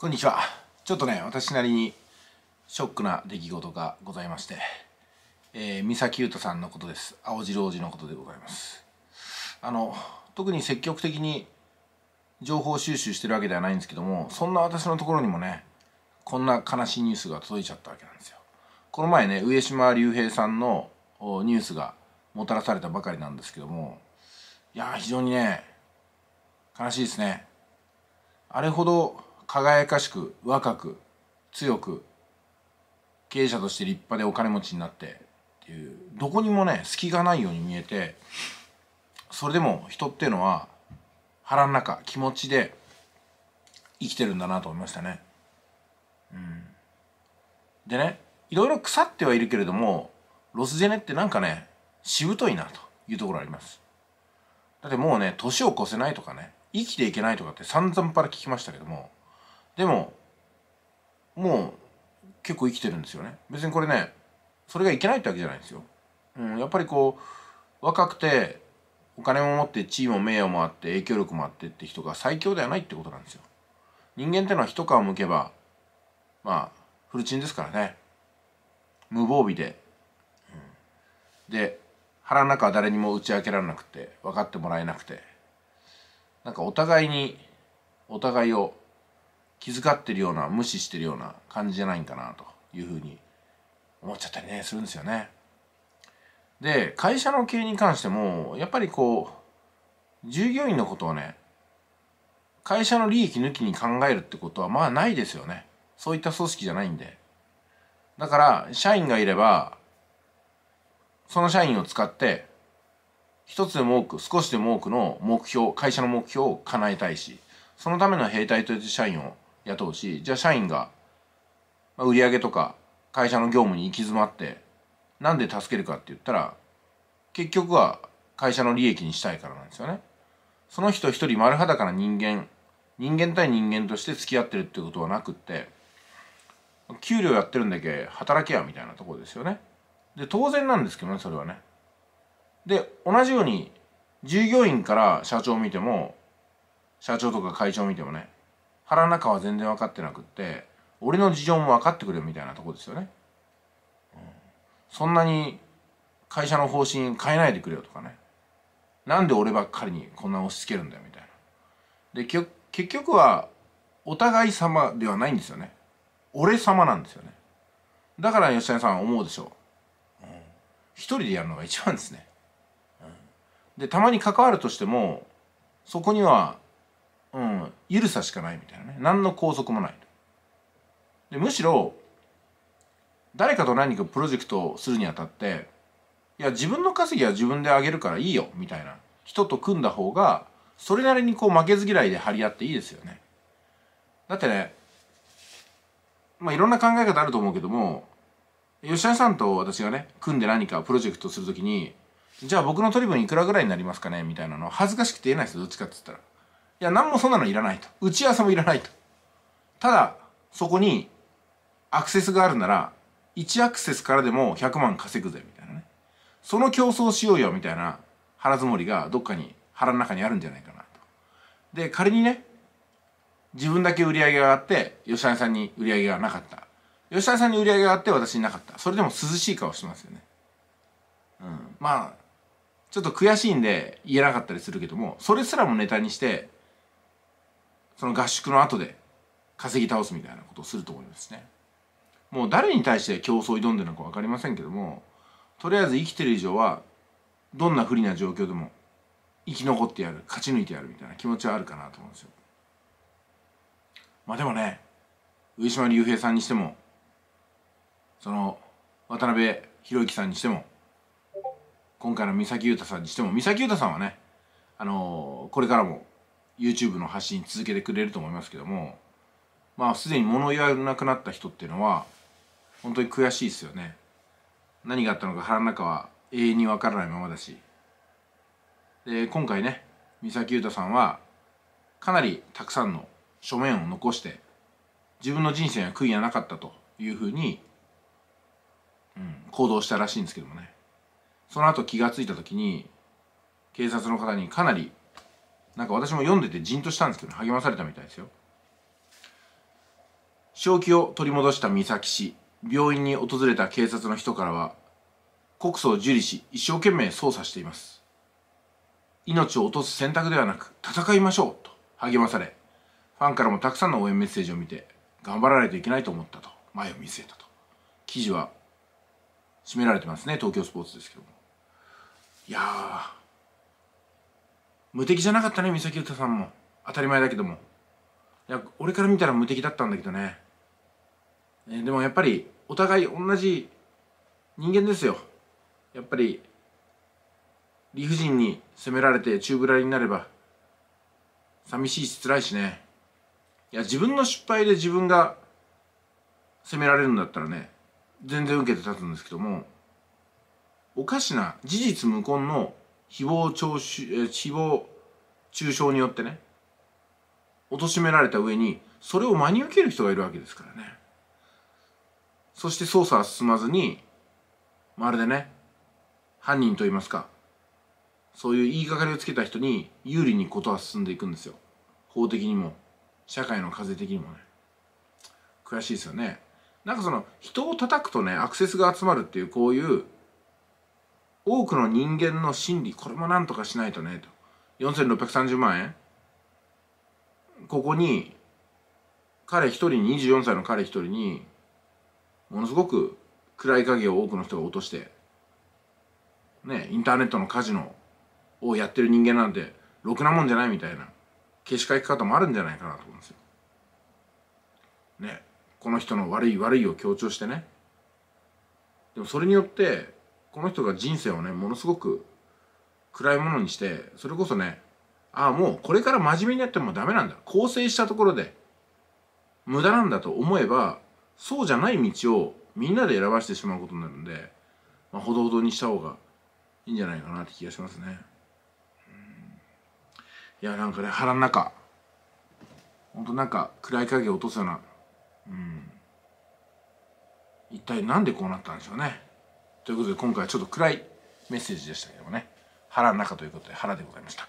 こんにちはちょっとね私なりにショックな出来事がございまして、えー、三崎優太さんのことです青白王子のことでございますあの特に積極的に情報収集してるわけではないんですけどもそんな私のところにもねこんな悲しいニュースが届いちゃったわけなんですよこの前ね上島竜兵さんのニュースがもたらされたばかりなんですけどもいや非常にね悲しいですねあれほど輝かしく若く強く経営者として立派でお金持ちになってっていうどこにもね隙がないように見えてそれでも人っていうのは腹の中気持ちで生きてるんだなと思いましたね。うん、でねいろいろ腐ってはいるけれどもロスジェネってなんかねしぶといなというところあります。だってもうね年を越せないとかね生きていけないとかって散々パラ聞きましたけどもでももう結構生きてるんですよね別にこれねそれがいけないってわけじゃないんですよ、うん、やっぱりこう若くてお金も持って地位も名誉もあって影響力もあってって人が最強ではないってことなんですよ人間ってのは一皮むけばまあフルチンですからね無防備で、うん、で腹の中は誰にも打ち明けられなくて分かってもらえなくてなんかお互いにお互いを気遣ってるような無視してるような感じじゃないんかなというふうに思っちゃったりねするんですよね。で会社の経営に関してもやっぱりこう従業員のことをね会社の利益抜きに考えるってことはまあないですよね。そういった組織じゃないんで。だから社員がいればその社員を使って一つでも多く少しでも多くの目標会社の目標を叶えたいしそのための兵隊という社員を雇うしじゃあ社員が売り上げとか会社の業務に行き詰まってなんで助けるかって言ったら結局は会社の利益にしたいからなんですよね。その人一人丸裸な人間人間対人間として付き合ってるってことはなくって給料やってるんだけ働けやみたいなところですよね。で当然なんですけどねそれはね。で同じように従業員から社長見ても社長とか会長見てもね腹の中は全然分かってなくって俺の事情も分かってくれみたいなとこですよね、うん、そんなに会社の方針変えないでくれよとかねなんで俺ばっかりにこんな押し付けるんだよみたいなで結局はお互い様ではないんですよね俺様なんですよねだから吉谷さんは思うでしょう、うん、一人でやるのが一番ですね、うん、でたまに関わるとしてもそこにはうん、緩さしかないみたいなね何の拘束もないでむしろ誰かと何かプロジェクトをするにあたっていや自分の稼ぎは自分であげるからいいよみたいな人と組んだ方がそれなりにこう負けず嫌いで張り合っていいですよねだってねまあいろんな考え方あると思うけども吉田さんと私がね組んで何かプロジェクトするときにじゃあ僕の取り分いくらぐらいになりますかねみたいなの恥ずかしくて言えないですよどっちかって言ったらいや何もそんなのいらないと打ち合わせもいらないとただそこにアクセスがあるなら1アクセスからでも100万稼ぐぜみたいなねその競争しようよみたいな腹積もりがどっかに腹の中にあるんじゃないかなとで仮にね自分だけ売り上げがあって吉谷さんに売り上げがなかった吉谷さんに売り上げがあって私になかったそれでも涼しい顔してますよねうんまあちょっと悔しいんで言えなかったりするけどもそれすらもネタにしてその合宿の後で稼ぎ倒すみたいなことをすると思いますね。もう誰に対して競争を挑んでるのか分かりませんけどもとりあえず生きてる以上はどんな不利な状況でも生き残ってやる勝ち抜いてやるみたいな気持ちはあるかなと思うんですよ。まあでもね上島竜兵さんにしてもその渡辺裕之さんにしても今回の三崎裕太さんにしても三崎裕太さんはねあのー、これからも YouTube の発信続けてくれると思いますけどもまあすでに物言わなくなった人っていうのは本当に悔しいですよね何があったのか腹の中は永遠にわからないままだしで今回ね三崎裕太さんはかなりたくさんの書面を残して自分の人生には悔いはなかったというふうに、うん、行動したらしいんですけどもねその後気が付いた時に警察の方にかなりなんか私も読んでてじんとしたんですけど励まされたみたいですよ正気を取り戻した美咲氏病院に訪れた警察の人からは告訴を受理し一生懸命捜査しています命を落とす選択ではなく戦いましょうと励まされファンからもたくさんの応援メッセージを見て頑張らないといけないと思ったと前を見据えたと記事は締められてますね東京スポーツですけどもいやー無敵じゃなかったね、岬歌さんも。当たり前だけども。いや、俺から見たら無敵だったんだけどね。えー、でもやっぱり、お互い同じ人間ですよ。やっぱり、理不尽に責められて宙ぶらりになれば、寂しいし辛いしね。いや、自分の失敗で自分が責められるんだったらね、全然受けて立つんですけども、おかしな事実無根の誹謗聴取、え誹謗中傷によってね、貶められた上に、それを真に受ける人がいるわけですからね。そして捜査は進まずに、まるでね、犯人といいますか、そういう言いがかりをつけた人に有利にことは進んでいくんですよ。法的にも、社会の風的にもね。悔しいですよね。なんかその、人を叩くとね、アクセスが集まるっていう、こういう多くの人間の心理これも何とかしないとねと4630万円ここに彼一人に24歳の彼一人にものすごく暗い影を多くの人が落としてねインターネットのカジノをやってる人間なんてろくなもんじゃないみたいな消しかき方もあるんじゃないかなと思うんですよ。ねこの人の悪い悪いを強調してねでもそれによってこの人が人生をねものすごく暗いものにしてそれこそねああもうこれから真面目にやってもダメなんだ更生したところで無駄なんだと思えばそうじゃない道をみんなで選ばしてしまうことになるんで、まあ、ほどほどにした方がいいんじゃないかなって気がしますね。いやなんかね腹の中ほんとなんか暗い影を落とすような、うん、一体なんでこうなったんでしょうね。ということで今回はちょっと暗いメッセージでしたけどもね腹の中ということで腹でございました